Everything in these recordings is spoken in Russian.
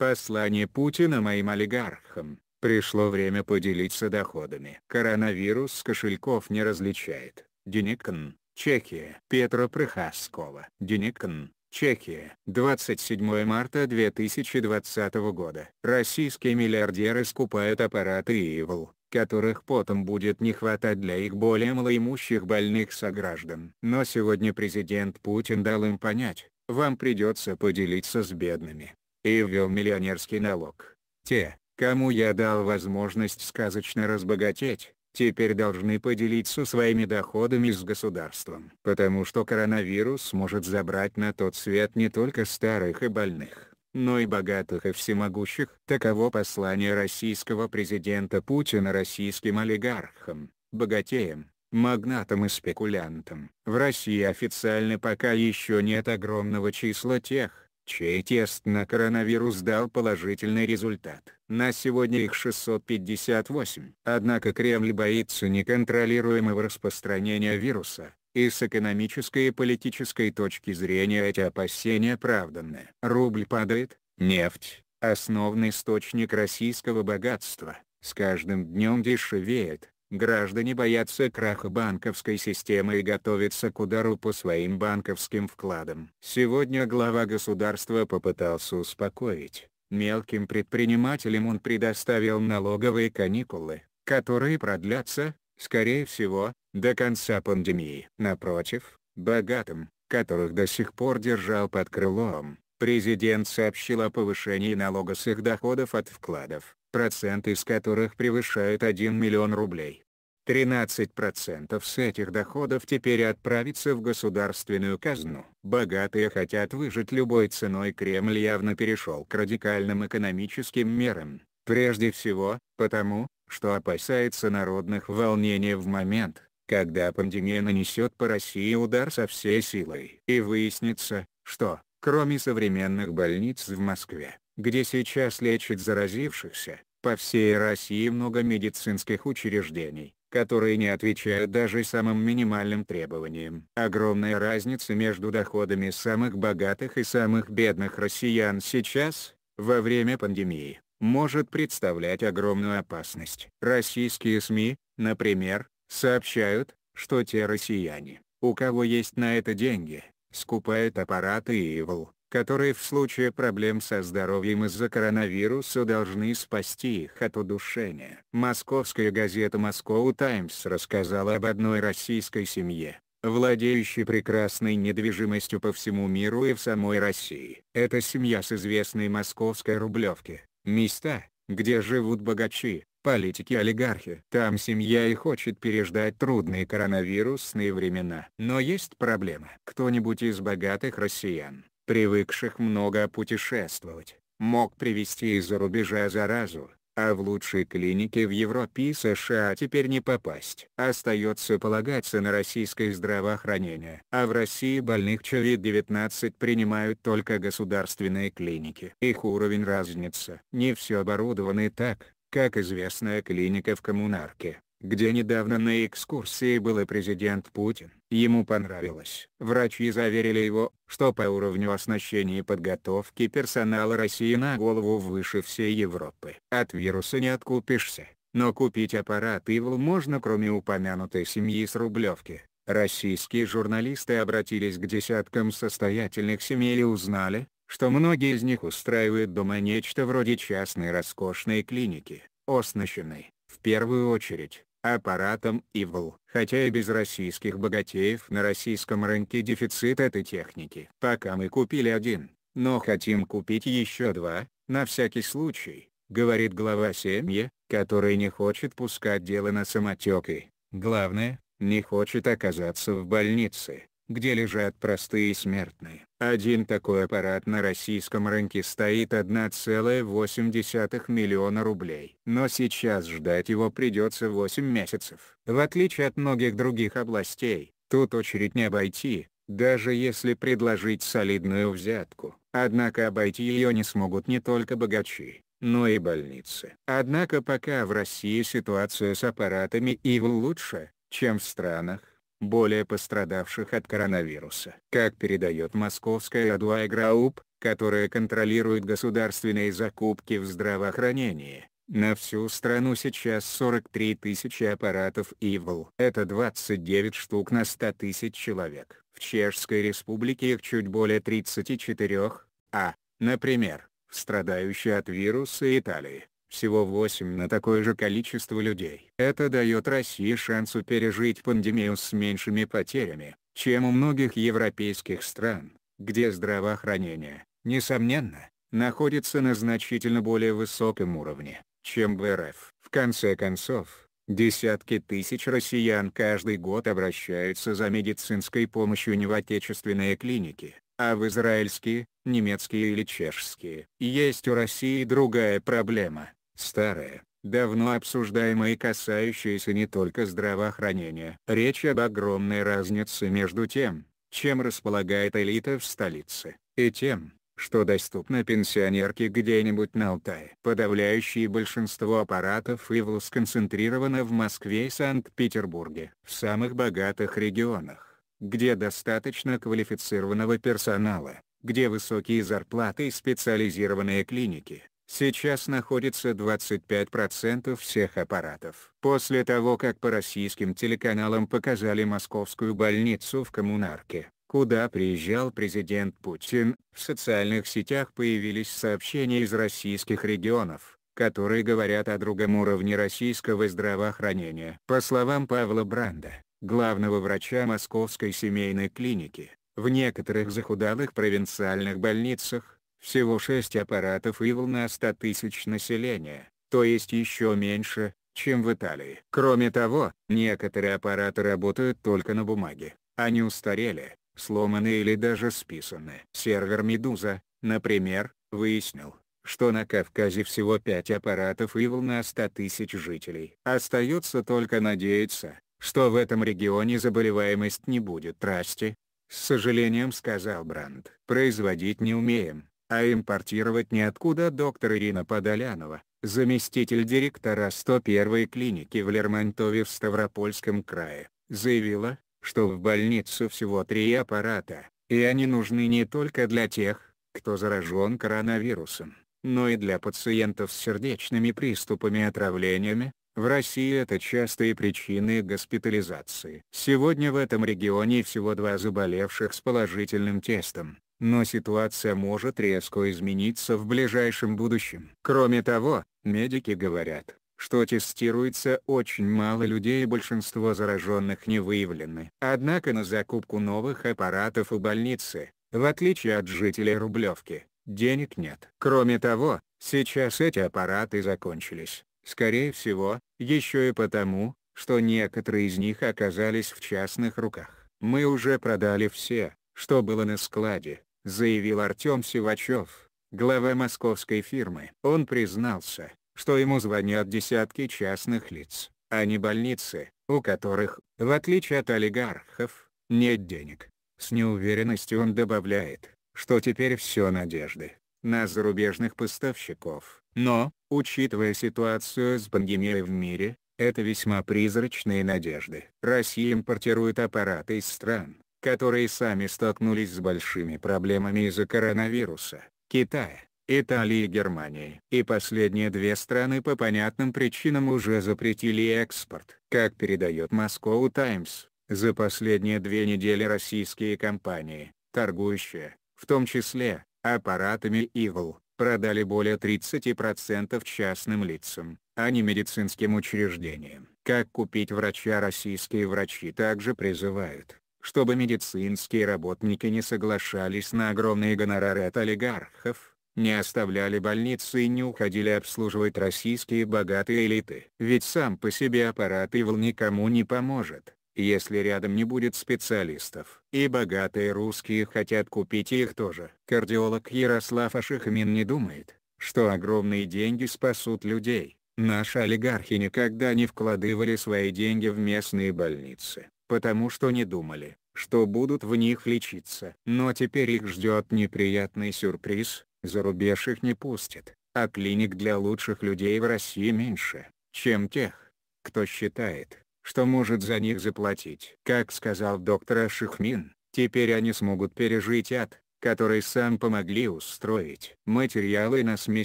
Послание Путина моим олигархам. Пришло время поделиться доходами. Коронавирус кошельков не различает. Деникон, Чехия. Петро Прохаскова. Деникон, Чехия. 27 марта 2020 года. Российские миллиардеры скупают аппараты ИВЛ, которых потом будет не хватать для их более малоимущих больных сограждан. Но сегодня президент Путин дал им понять, вам придется поделиться с бедными и ввел миллионерский налог. Те, кому я дал возможность сказочно разбогатеть, теперь должны поделиться своими доходами с государством. Потому что коронавирус может забрать на тот свет не только старых и больных, но и богатых и всемогущих. Таково послание российского президента Путина российским олигархам, богатеям, магнатам и спекулянтам. В России официально пока еще нет огромного числа тех, чей тест на коронавирус дал положительный результат. На сегодня их 658. Однако Кремль боится неконтролируемого распространения вируса, и с экономической и политической точки зрения эти опасения оправданы. Рубль падает, нефть, основный источник российского богатства, с каждым днем дешевеет, Граждане боятся краха банковской системы и готовятся к удару по своим банковским вкладам. Сегодня глава государства попытался успокоить. Мелким предпринимателям он предоставил налоговые каникулы, которые продлятся, скорее всего, до конца пандемии. Напротив, богатым, которых до сих пор держал под крылом, президент сообщил о повышении налога с их доходов от вкладов процент из которых превышает 1 миллион рублей. 13% с этих доходов теперь отправится в государственную казну. Богатые хотят выжить любой ценой Кремль явно перешел к радикальным экономическим мерам, прежде всего, потому, что опасается народных волнений в момент, когда пандемия нанесет по России удар со всей силой. И выяснится, что, кроме современных больниц в Москве, где сейчас лечат заразившихся, по всей России много медицинских учреждений, которые не отвечают даже самым минимальным требованиям. Огромная разница между доходами самых богатых и самых бедных россиян сейчас, во время пандемии, может представлять огромную опасность. Российские СМИ, например, сообщают, что те россияне, у кого есть на это деньги, скупают аппараты ИВЛ, которые в случае проблем со здоровьем из-за коронавируса должны спасти их от удушения. Московская газета «Москоу Times рассказала об одной российской семье, владеющей прекрасной недвижимостью по всему миру и в самой России. Это семья с известной московской рублевки, места, где живут богачи, политики-олигархи. Там семья и хочет переждать трудные коронавирусные времена. Но есть проблема. Кто-нибудь из богатых россиян привыкших много путешествовать, мог привести из-за рубежа заразу, а в лучшие клиники в Европе и США теперь не попасть. Остается полагаться на российское здравоохранение. А в России больных COVID-19 принимают только государственные клиники. Их уровень разница. Не все оборудованы так, как известная клиника в коммунарке где недавно на экскурсии был и президент Путин. Ему понравилось. Врачи заверили его, что по уровню оснащения и подготовки персонала России на голову выше всей Европы. От вируса не откупишься, но купить аппарат ИВЛ можно кроме упомянутой семьи с Рублевки. Российские журналисты обратились к десяткам состоятельных семей и узнали, что многие из них устраивают дома нечто вроде частной роскошной клиники, оснащенной, в первую очередь, аппаратом ИВЛ. Хотя и без российских богатеев на российском рынке дефицит этой техники. Пока мы купили один, но хотим купить еще два, на всякий случай, говорит глава семьи, который не хочет пускать дело на самотек и, главное, не хочет оказаться в больнице где лежат простые смертные. Один такой аппарат на российском рынке стоит 1,8 миллиона рублей. Но сейчас ждать его придется 8 месяцев. В отличие от многих других областей, тут очередь не обойти, даже если предложить солидную взятку. Однако обойти ее не смогут не только богачи, но и больницы. Однако пока в России ситуация с аппаратами ИВЛ лучше, чем в странах, более пострадавших от коронавируса. Как передает московская Адуай Грауп, которая контролирует государственные закупки в здравоохранении, на всю страну сейчас 43 тысячи аппаратов ИВЛ. Это 29 штук на 100 тысяч человек. В Чешской республике их чуть более 34, а, например, в страдающей от вируса Италии всего 8 на такое же количество людей. Это дает России шансу пережить пандемию с меньшими потерями, чем у многих европейских стран, где здравоохранение, несомненно, находится на значительно более высоком уровне, чем в РФ. В конце концов, десятки тысяч россиян каждый год обращаются за медицинской помощью не в отечественные клиники, а в израильские, немецкие или чешские. Есть у России другая проблема. Старое, давно обсуждаемое и касающееся не только здравоохранения. Речь об огромной разнице между тем, чем располагает элита в столице, и тем, что доступно пенсионерке где-нибудь на Алтае. Подавляющее большинство аппаратов ИВЛ сконцентрировано в Москве и Санкт-Петербурге. В самых богатых регионах, где достаточно квалифицированного персонала, где высокие зарплаты и специализированные клиники, сейчас находится 25% всех аппаратов. После того как по российским телеканалам показали московскую больницу в коммунарке, куда приезжал президент Путин, в социальных сетях появились сообщения из российских регионов, которые говорят о другом уровне российского здравоохранения. По словам Павла Бранда, главного врача Московской семейной клиники, в некоторых захудалых провинциальных больницах, всего 6 аппаратов Ивол на 100 тысяч населения, то есть еще меньше, чем в Италии. Кроме того, некоторые аппараты работают только на бумаге, они устарели, сломаны или даже списаны. Сервер «Медуза», например, выяснил, что на Кавказе всего 5 аппаратов Ивол на 100 тысяч жителей. Остается только надеяться, что в этом регионе заболеваемость не будет расти, с сожалением сказал Бранд. Производить не умеем, а импортировать неоткуда доктор Ирина Подолянова, заместитель директора 101 й клиники в Лермонтове в Ставропольском крае, заявила, что в больницу всего три аппарата, и они нужны не только для тех, кто заражен коронавирусом, но и для пациентов с сердечными приступами и отравлениями, в России это частые причины госпитализации. Сегодня в этом регионе всего два заболевших с положительным тестом но ситуация может резко измениться в ближайшем будущем. Кроме того, медики говорят, что тестируется очень мало людей и большинство зараженных не выявлены. Однако на закупку новых аппаратов у больницы, в отличие от жителей Рублевки, денег нет. Кроме того, сейчас эти аппараты закончились, скорее всего, еще и потому, что некоторые из них оказались в частных руках. Мы уже продали все, что было на складе, заявил Артем Сивачев, глава московской фирмы. Он признался, что ему звонят десятки частных лиц, а не больницы, у которых, в отличие от олигархов, нет денег. С неуверенностью он добавляет, что теперь все надежды на зарубежных поставщиков. Но, учитывая ситуацию с пандемией в мире, это весьма призрачные надежды. Россия импортирует аппараты из стран, которые сами столкнулись с большими проблемами из-за коронавируса, Китая, Италии и Германии. И последние две страны по понятным причинам уже запретили экспорт. Как передает Moscow Times, за последние две недели российские компании, торгующие, в том числе, аппаратами ИВЛ, продали более 30% частным лицам, а не медицинским учреждениям. Как купить врача российские врачи также призывают чтобы медицинские работники не соглашались на огромные гонорары от олигархов, не оставляли больницы и не уходили обслуживать российские богатые элиты. Ведь сам по себе аппарат ИВЛ никому не поможет, если рядом не будет специалистов. И богатые русские хотят купить их тоже. Кардиолог Ярослав Ашихмин не думает, что огромные деньги спасут людей. Наши олигархи никогда не вкладывали свои деньги в местные больницы потому что не думали, что будут в них лечиться. Но теперь их ждет неприятный сюрприз, за рубеж их не пустят, а клиник для лучших людей в России меньше, чем тех, кто считает, что может за них заплатить. Как сказал доктор Ашихмин, теперь они смогут пережить ад, который сам помогли устроить. Материалы на СМИ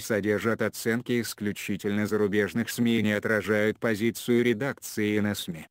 содержат оценки исключительно зарубежных СМИ и не отражают позицию редакции на СМИ.